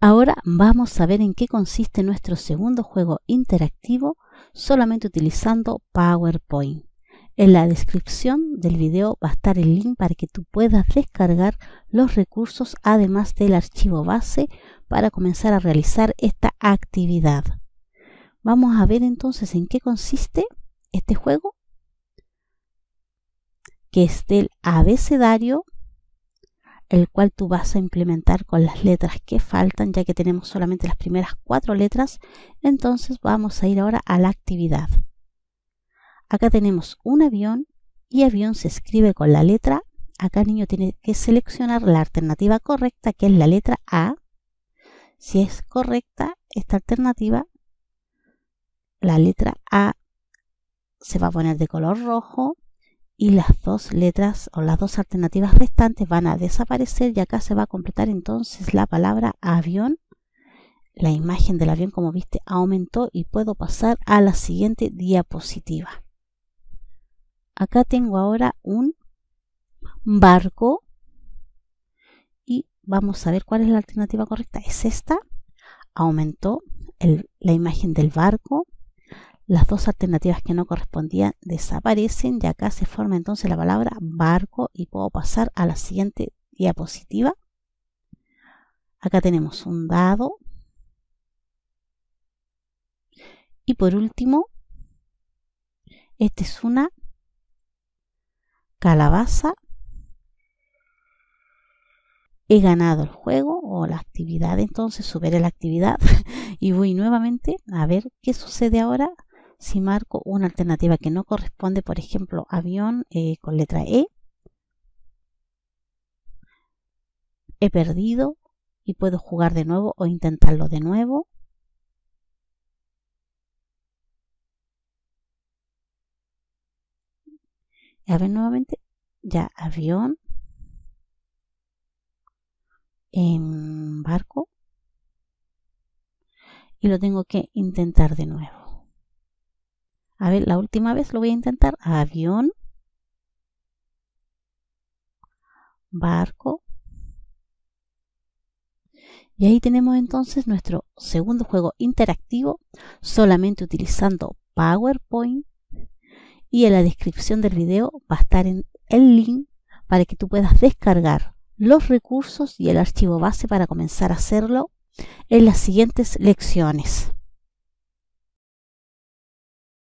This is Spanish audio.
Ahora vamos a ver en qué consiste nuestro segundo juego interactivo solamente utilizando PowerPoint. En la descripción del video va a estar el link para que tú puedas descargar los recursos además del archivo base para comenzar a realizar esta actividad. Vamos a ver entonces en qué consiste este juego que es del abecedario el cual tú vas a implementar con las letras que faltan, ya que tenemos solamente las primeras cuatro letras, entonces vamos a ir ahora a la actividad. Acá tenemos un avión y avión se escribe con la letra. Acá el niño tiene que seleccionar la alternativa correcta, que es la letra A. Si es correcta esta alternativa, la letra A se va a poner de color rojo y las dos letras o las dos alternativas restantes van a desaparecer y acá se va a completar entonces la palabra avión. La imagen del avión, como viste, aumentó y puedo pasar a la siguiente diapositiva. Acá tengo ahora un barco y vamos a ver cuál es la alternativa correcta. Es esta. Aumentó la imagen del barco las dos alternativas que no correspondían desaparecen y acá se forma entonces la palabra barco y puedo pasar a la siguiente diapositiva. Acá tenemos un dado. Y por último, esta es una calabaza. He ganado el juego o la actividad, entonces superé la actividad y voy nuevamente a ver qué sucede ahora si marco una alternativa que no corresponde, por ejemplo, avión eh, con letra E, he perdido y puedo jugar de nuevo o intentarlo de nuevo. A ver nuevamente, ya avión, en barco y lo tengo que intentar de nuevo. A ver, la última vez lo voy a intentar. Avión. Barco. Y ahí tenemos entonces nuestro segundo juego interactivo, solamente utilizando PowerPoint. Y en la descripción del video va a estar el link para que tú puedas descargar los recursos y el archivo base para comenzar a hacerlo en las siguientes lecciones.